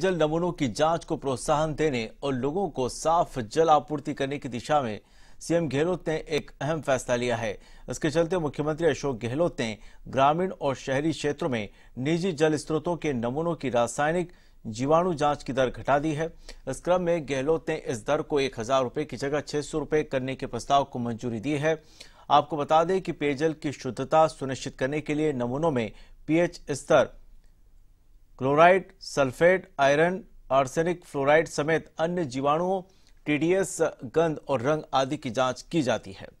जल नमूनों की जांच को प्रोत्साहन देने और लोगों को साफ जल आपूर्ति करने की दिशा में सीएम गहलोत ने एक अहम फैसला लिया है इसके चलते मुख्यमंत्री अशोक गहलोत ने ग्रामीण और शहरी क्षेत्रों में निजी जल स्रोतों के नमूनों की रासायनिक जीवाणु जांच की दर घटा दी है इस क्रम में गहलोत ने इस दर को एक हजार रुपये की जगह छह सौ रूपये करने के प्रस्ताव को मंजूरी दी है आपको बता दें कि पेयजल की शुद्धता सुनिश्चित करने के लिए नमूनों में पीएच स्तर chloride sulphate iron arsenic fluoride समेत अन्य जीवाणुओं टीडीएस गंध और रंग आदि की जांच की जाती है